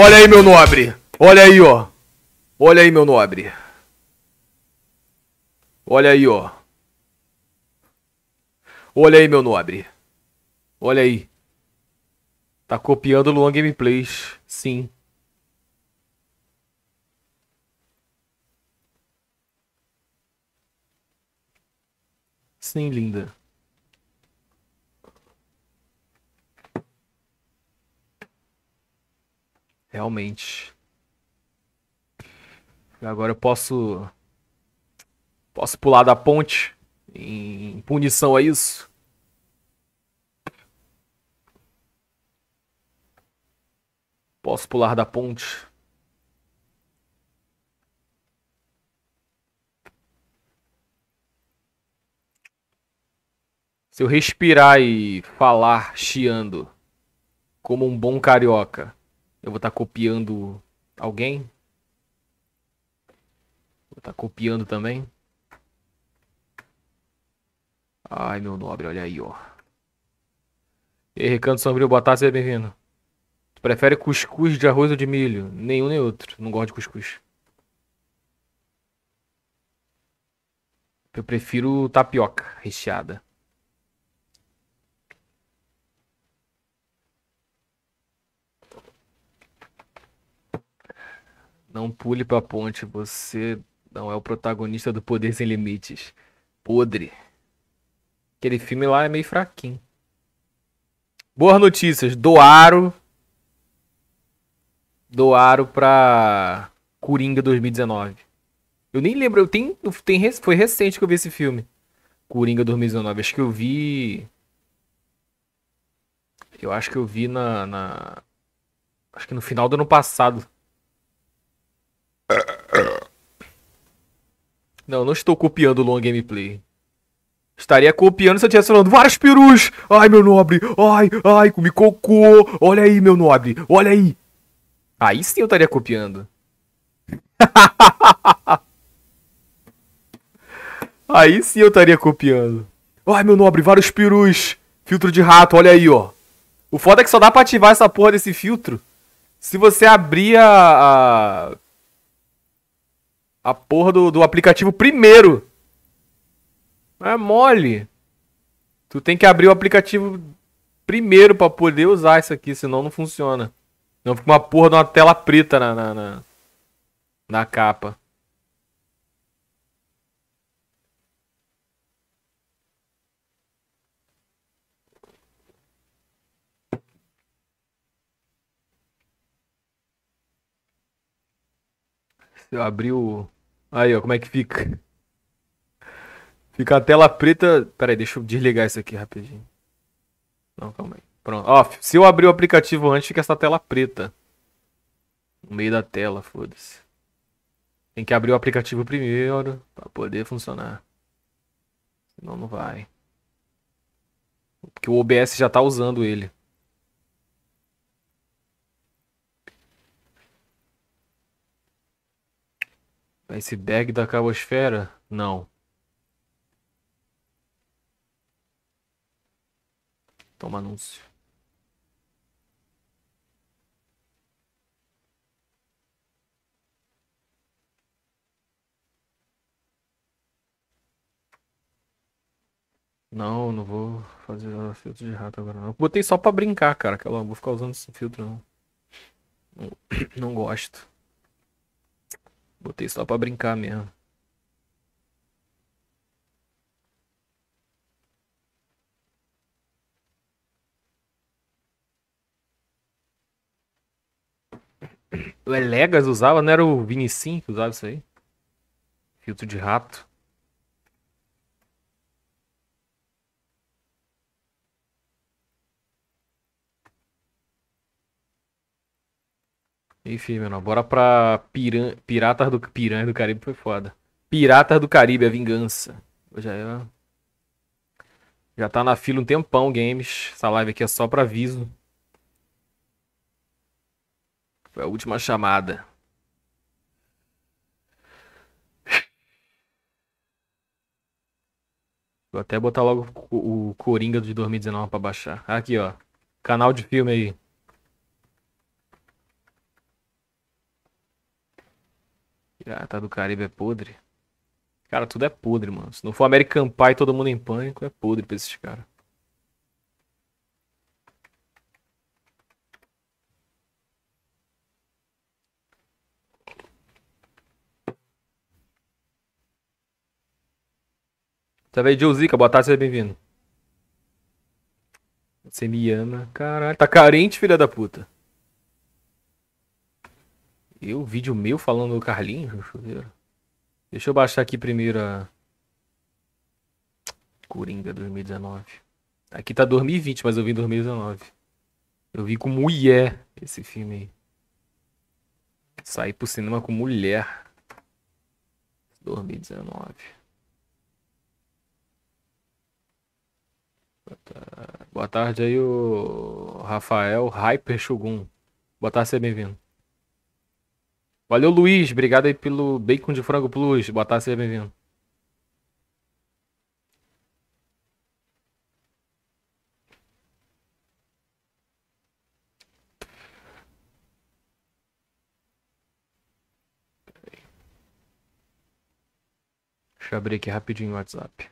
Olha aí, meu nobre. Olha aí, ó. Olha aí, meu nobre. Olha aí, ó. Olha aí, meu nobre. Olha aí. Tá copiando Luan Gameplays. Sim. Sim, linda. Realmente. Agora eu posso. Posso pular da ponte em punição a é isso? Posso pular da ponte? Se eu respirar e falar chiando como um bom carioca, eu vou estar tá copiando alguém. Vou estar tá copiando também. Ai, meu nobre, olha aí, ó. E aí, Recanto Sombrio, boa tarde, seja bem-vindo. Tu prefere cuscuz de arroz ou de milho? Nenhum nem outro. Não gosto de cuscuz. Eu prefiro tapioca recheada. Não pule pra ponte, você não é o protagonista do Poder Sem Limites. Podre. Aquele filme lá é meio fraquinho. Boas notícias. Doaram. Doaram pra Coringa 2019. Eu nem lembro. Eu tenho, foi recente que eu vi esse filme. Coringa 2019. Acho que eu vi. Eu acho que eu vi na. na acho que no final do ano passado. Não, não estou copiando o long gameplay. Estaria copiando se eu estivesse falando vários perus. Ai, meu nobre. Ai, ai, comi cocô. Olha aí, meu nobre. Olha aí. Aí sim eu estaria copiando. aí sim eu estaria copiando. Ai, meu nobre, vários perus. Filtro de rato, olha aí, ó. O foda é que só dá pra ativar essa porra desse filtro se você abrir a... a a porra do, do aplicativo primeiro. é mole. Tu tem que abrir o aplicativo primeiro para poder usar isso aqui, senão não funciona. Não fica uma porra de uma tela preta na, na, na, na capa. Se eu abrir o Aí, ó, como é que fica? Fica a tela preta. Pera aí, deixa eu desligar isso aqui rapidinho. Não, calma aí. Pronto. Ó, se eu abrir o aplicativo antes, fica essa tela preta. No meio da tela, foda-se. Tem que abrir o aplicativo primeiro para poder funcionar. Senão não vai. Porque o OBS já tá usando ele. Iceberg da Esfera, Não. Toma anúncio. Não, não vou fazer filtro de rato agora não. Botei só pra brincar, cara. Que eu vou ficar usando esse filtro não. Não, não gosto. Botei só pra brincar mesmo. O Elegas usava, não era o Vinicius que usava isso aí? Filtro de rato. Enfim, menor, bora pra piran... Piratas do... Piranha do Caribe foi foda. Piratas do Caribe, a vingança. Já, é... já tá na fila um tempão, games. Essa live aqui é só pra aviso. Foi a última chamada. Vou até botar logo o Coringa de 2019 pra baixar. Aqui, ó. Canal de filme aí. Pirata do Caribe é podre. Cara, tudo é podre, mano. Se não for American Pie todo mundo em pânico, é podre pra esses caras. Através tá de Ozica, boa tarde, seja bem-vindo. Você me ama. Caralho, tá carente, filha da puta. Eu, vídeo meu falando do Carlinhos? Deixa eu baixar aqui primeiro a. Coringa 2019. Aqui tá 2020, mas eu vi em 2019. Eu vi com mulher esse filme aí. Saí pro cinema com mulher. 2019. Boa tarde aí, o Rafael Hyper Shogun. Boa tarde, seja bem-vindo. Valeu, Luiz. Obrigado aí pelo Bacon de Frango Plus. Boa tarde, seja bem-vindo. Deixa eu abrir aqui rapidinho o WhatsApp.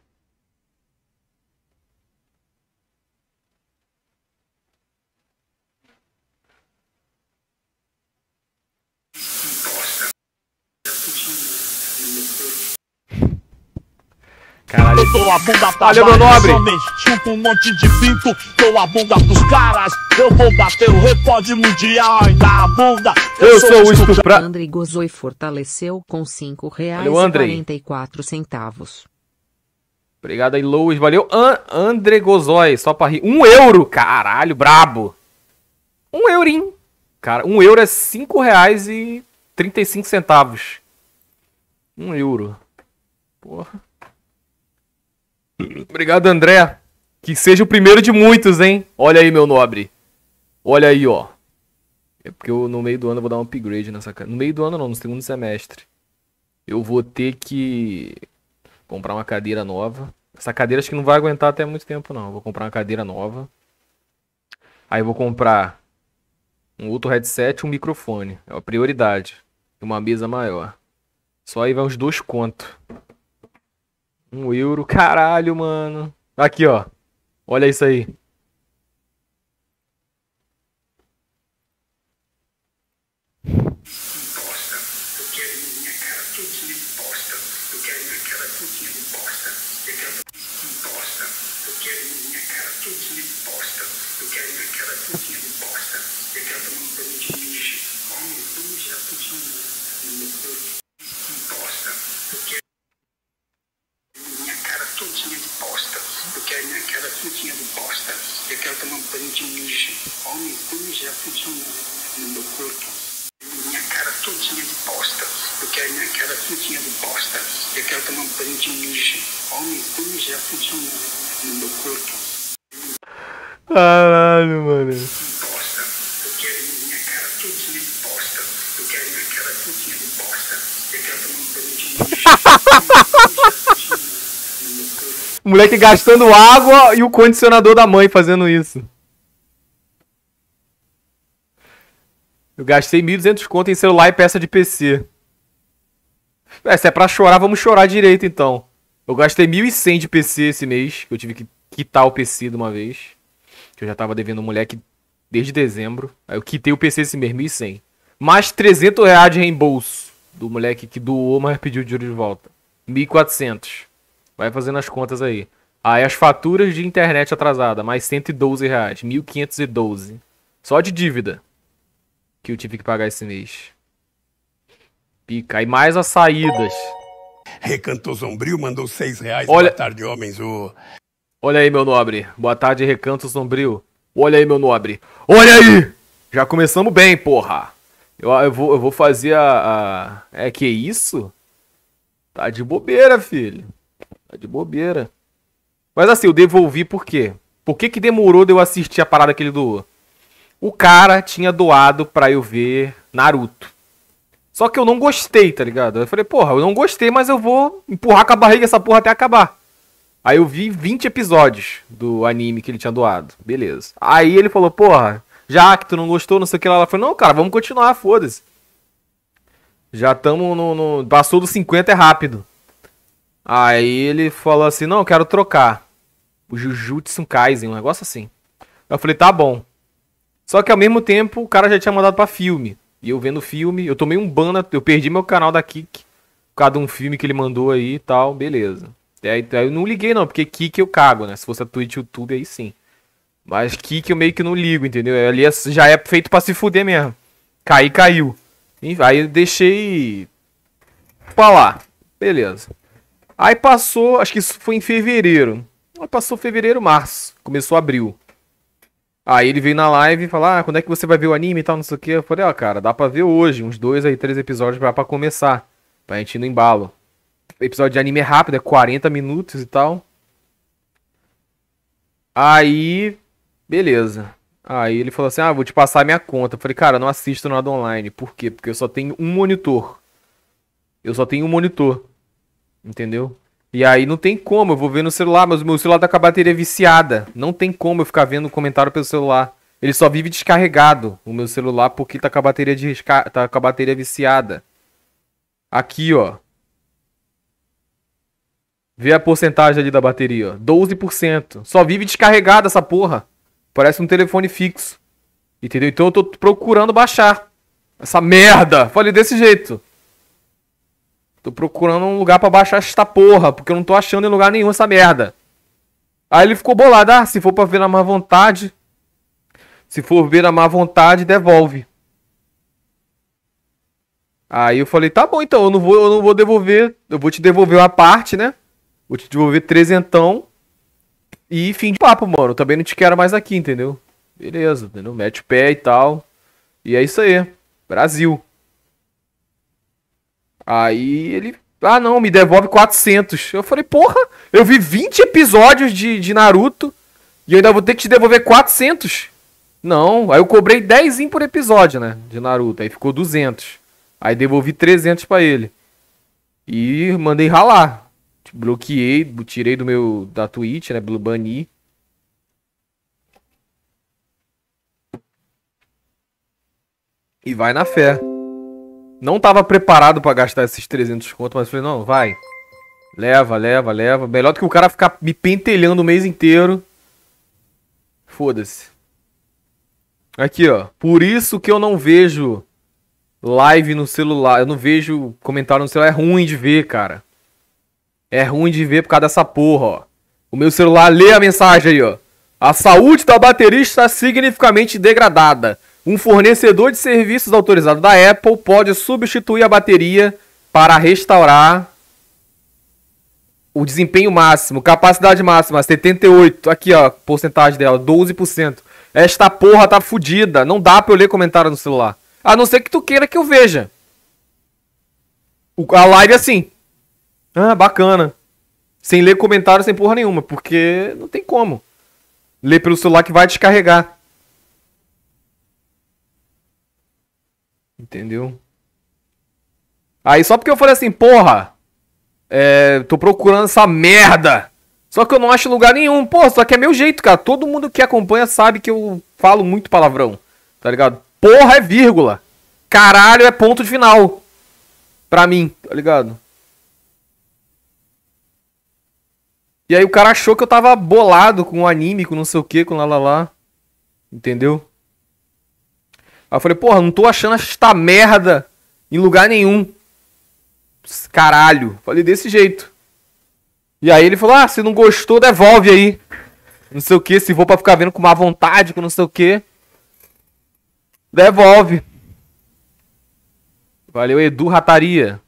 Eu a bunda pra Valeu, meu nobre. homens, um monte de pinto, dou a bunda pros caras. Eu vou bater o recorde mundial da bunda. Eu, eu sou o estupra... André gozou e fortaleceu com cinco reais Valeu, Andrei. e 44 centavos. Obrigado aí, Louis. Valeu, An André Gozói. Só pra rir. Um euro! Caralho, brabo. Um eurinho. Cara, um euro é cinco reais e 35 centavos. Um euro. Porra. Obrigado, André. Que seja o primeiro de muitos, hein? Olha aí, meu nobre. Olha aí, ó. É porque eu, no meio do ano eu vou dar um upgrade nessa casa. No meio do ano não, no segundo semestre. Eu vou ter que comprar uma cadeira nova. Essa cadeira acho que não vai aguentar até muito tempo, não. Eu vou comprar uma cadeira nova. Aí vou comprar um outro headset e um microfone. É a prioridade. E uma mesa maior. Só aí vai uns dois contos. Um euro, caralho, mano. Aqui, ó. Olha isso aí. grandinhos, homens objetos de no meu corpo. Minha cara todinha de bosta. Eu quero minha cara todinha de bosta. Eu quero tomar banho de mijo. Homens objetos de no meu corpo. Caralho, mano. Bosta. Eu quero minha cara de bosta. Eu quero minha cara todinha de bosta. Eu quero tomar banho Moleque gastando água e o condicionador da mãe fazendo isso. Eu gastei 1.200 conto em celular e peça de PC. É, se é pra chorar, vamos chorar direito então. Eu gastei 1.100 de PC esse mês, que eu tive que quitar o PC de uma vez. Que eu já tava devendo um moleque desde dezembro. Aí eu quitei o PC esse mês, 1.100. Mais 300 reais de reembolso do moleque que doou, mas pediu dinheiro de volta. 1.400. Vai fazendo as contas aí. Aí as faturas de internet atrasada, mais 112 reais. 1.512. Só de dívida que eu tive que pagar esse mês. Pica. E mais as saídas. Recanto Sombrio mandou seis reais. Olha... Boa tarde, homens. O... Olha aí, meu nobre. Boa tarde, Recanto Sombrio. Olha aí, meu nobre. Olha aí! Já começamos bem, porra. Eu, eu, vou, eu vou fazer a, a... É que isso? Tá de bobeira, filho. Tá de bobeira. Mas assim, eu devolvi por quê? Por que que demorou de eu assistir a parada que ele doou? o cara tinha doado pra eu ver Naruto. Só que eu não gostei, tá ligado? Eu falei, porra, eu não gostei, mas eu vou empurrar com a barriga essa porra até acabar. Aí eu vi 20 episódios do anime que ele tinha doado. Beleza. Aí ele falou, porra, já que tu não gostou, não sei o que lá. Ela falou, não, cara, vamos continuar, foda-se. Já tamo no, no. Passou dos 50 é rápido. Aí ele falou assim: não, eu quero trocar. O Jujutsu Kaisen, um negócio assim. Eu falei: tá bom. Só que ao mesmo tempo o cara já tinha mandado para filme. E eu vendo filme, eu tomei um ban, eu perdi meu canal da Kik por causa de um filme que ele mandou aí e tal, beleza. Aí, aí eu não liguei não, porque Kik eu cago, né? Se fosse a Twitch YouTube aí sim. Mas Kik eu meio que não ligo, entendeu? Ali é, já é feito para se fuder mesmo. Cair, caiu. Aí eu deixei pra lá. Beleza. Aí passou, acho que isso foi em fevereiro. Aí passou fevereiro, março. Começou abril. Aí ele veio na live e falou: Ah, quando é que você vai ver o anime e tal, não sei o quê Eu falei: Ó, oh, ah, cara, dá pra ver hoje, uns dois aí, três episódios pra, pra começar. Pra gente ir no embalo. O episódio de anime é rápido, é 40 minutos e tal. Aí, beleza. Aí ele falou assim: Ah, vou te passar minha conta. Eu falei, cara, não assisto nada online. Por quê? Porque eu só tenho um monitor. Eu só tenho um monitor. Entendeu? E aí não tem como, eu vou ver no celular, mas o meu celular tá com a bateria viciada. Não tem como eu ficar vendo comentário pelo celular. Ele só vive descarregado o meu celular porque tá com a bateria de tá com a bateria viciada. Aqui, ó. Vê a porcentagem ali da bateria, ó. 12%. Só vive descarregada essa porra. Parece um telefone fixo. Entendeu? Então eu tô procurando baixar essa merda. Falei desse jeito. Tô procurando um lugar para baixar esta porra, porque eu não tô achando em lugar nenhum essa merda. Aí ele ficou bolado. Ah, se for pra ver a má vontade. Se for ver a má vontade, devolve. Aí eu falei, tá bom, então, eu não vou, eu não vou devolver. Eu vou te devolver uma parte, né? Vou te devolver trezentão. E fim de papo, mano. Eu também não te quero mais aqui, entendeu? Beleza, entendeu? Mete o pé e tal. E é isso aí. Brasil. Aí ele, ah não, me devolve 400. Eu falei, porra, eu vi 20 episódios de, de Naruto e eu ainda vou ter que te devolver 400? Não, aí eu cobrei 10 por episódio, né, de Naruto, aí ficou 200. Aí devolvi 300 para ele. E mandei ralar. Tipo, bloqueei, tirei do meu, da Twitch, né, bani. E vai na fé. Não tava preparado para gastar esses 300 conto, mas falei, não, vai. Leva, leva, leva. Melhor do que o cara ficar me pentelhando o mês inteiro. Foda-se. Aqui, ó. Por isso que eu não vejo live no celular. Eu não vejo comentário no celular. É ruim de ver, cara. É ruim de ver por causa dessa porra, ó. O meu celular lê a mensagem aí, ó. A saúde da bateria está significativamente degradada. Um fornecedor de serviços autorizado da Apple pode substituir a bateria para restaurar o desempenho máximo, capacidade máxima, 78. Aqui, ó, porcentagem dela, 12%. Esta porra tá fodida. Não dá pra eu ler comentário no celular. A não ser que tu queira que eu veja. a live é assim. Ah, bacana. Sem ler comentário, sem porra nenhuma. Porque não tem como. Ler pelo celular que vai descarregar. Entendeu? Aí só porque eu falei assim, porra, é, tô procurando essa merda. Só que eu não acho lugar nenhum. Pô, só que é meu jeito, cara. Todo mundo que acompanha sabe que eu falo muito palavrão. Tá ligado? Porra é vírgula. Caralho é ponto de final. Pra mim, tá ligado? E aí o cara achou que eu tava bolado com o anime, com não sei o que, com lá lá lá. Entendeu? Aí eu falei, porra, não tô achando esta merda em lugar nenhum. Caralho. Falei desse jeito. E aí ele falou, ah, se não gostou, devolve aí. Não sei o que, se vou pra ficar vendo com má vontade, com não sei o que. Devolve. Valeu, Edu Rataria.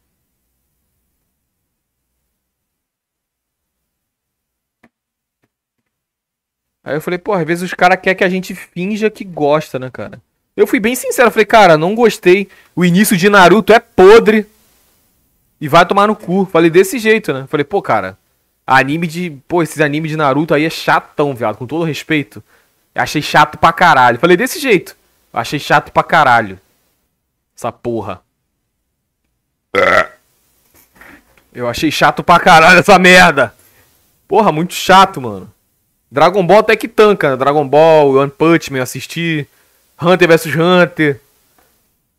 Aí eu falei, pô, às vezes os caras querem que a gente finja que gosta, né, cara? Eu fui bem sincero, falei, cara, não gostei. O início de Naruto é podre. E vai tomar no cu. Falei desse jeito, né? Falei, pô, cara, anime de. Pô, esses animes de Naruto aí é chatão, viado, com todo respeito. Achei chato pra caralho. Falei desse jeito. Achei chato pra caralho. Essa porra. Eu achei chato pra caralho essa merda. Porra, muito chato, mano. Dragon Ball até que tanca, né? Dragon Ball, One Punch Man, assisti. Hunter vs Hunter,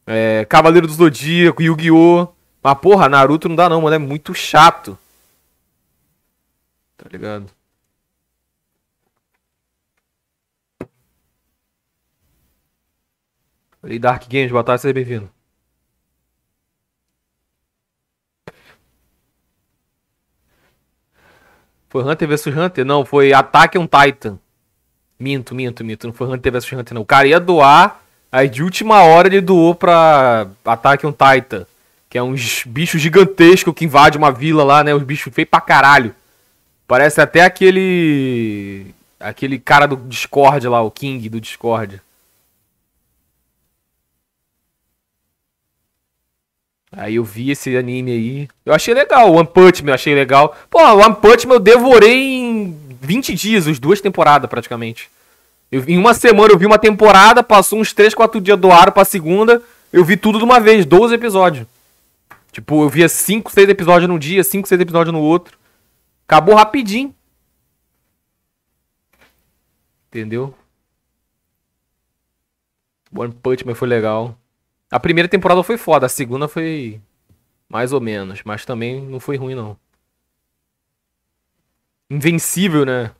é, Cavaleiro do Zodíaco, Yu-Gi-Oh! Mas porra, Naruto não dá não, mano, é muito chato. Tá ligado? Falei Dark Games, boa tarde, seja bem-vindo. Foi Hunter vs Hunter? Não, foi Ataque um Titan. Minto, minto, minto. Não foi Hunter vs Hunter, não. O cara ia doar, aí de última hora ele doou pra Ataque um Titan. Que é uns bichos gigantescos que invade uma vila lá, né? Os bichos feios pra caralho. Parece até aquele. Aquele cara do Discord lá, o King do Discord. Aí eu vi esse anime aí. Eu achei legal, One Punch Man, eu achei legal. Pô, One Punch Man eu devorei em 20 dias, os duas temporadas praticamente. Eu, em uma semana eu vi uma temporada, passou uns 3, 4 dias do ar pra segunda, eu vi tudo de uma vez, 12 episódios. Tipo, eu via 5, 6 episódios num dia, 5, 6 episódios no outro. Acabou rapidinho. Entendeu? One Punch Man foi legal. A primeira temporada foi foda, a segunda foi mais ou menos, mas também não foi ruim não. Invencível, né?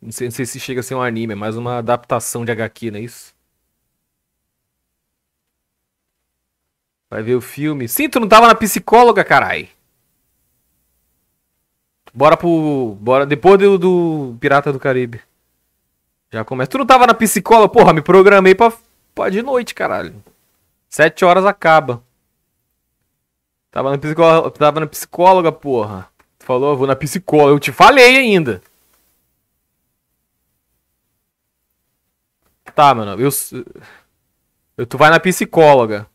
Não sei, não sei se chega a ser um anime, é mais uma adaptação de HQ, não é isso? Vai ver o filme. Sim, tu não tava na psicóloga, carai. Bora pro. Bora. Depois do, do Pirata do Caribe. Já começa. Tu não tava na psicóloga? Porra, me programei pra, pra de noite, caralho. Sete horas acaba. Tava na psicóloga, tava na psicóloga porra falou, vou na psicóloga. Eu te falei ainda. Tá, mano, eu, eu. Tu vai na psicóloga.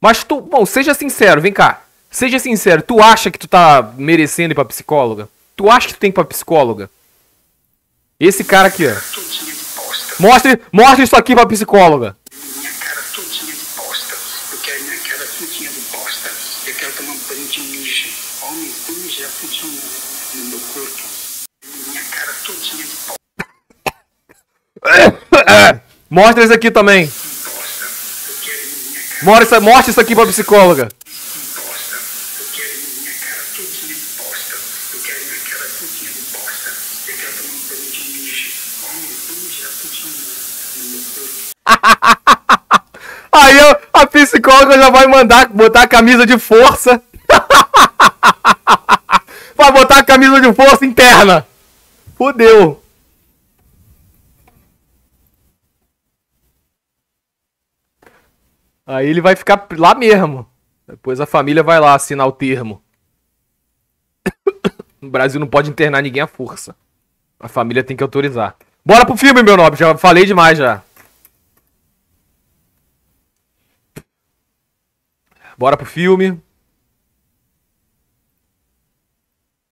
Mas tu. Bom, seja sincero, vem cá. Seja sincero, tu acha que tu tá merecendo ir pra psicóloga? Tu acha que tu tem que ir pra psicóloga? Esse cara aqui, ó. Mostre, mostre isso aqui pra psicóloga. É. Mostra isso aqui também. Mostra, mostra isso aqui pra psicóloga. Aí a psicóloga já vai mandar botar a camisa de força. vai botar a camisa de força interna. Fudeu. Aí ele vai ficar lá mesmo. Depois a família vai lá assinar o termo. o Brasil não pode internar ninguém à força. A família tem que autorizar. Bora pro filme, meu nobre. Já falei demais já. Bora pro filme.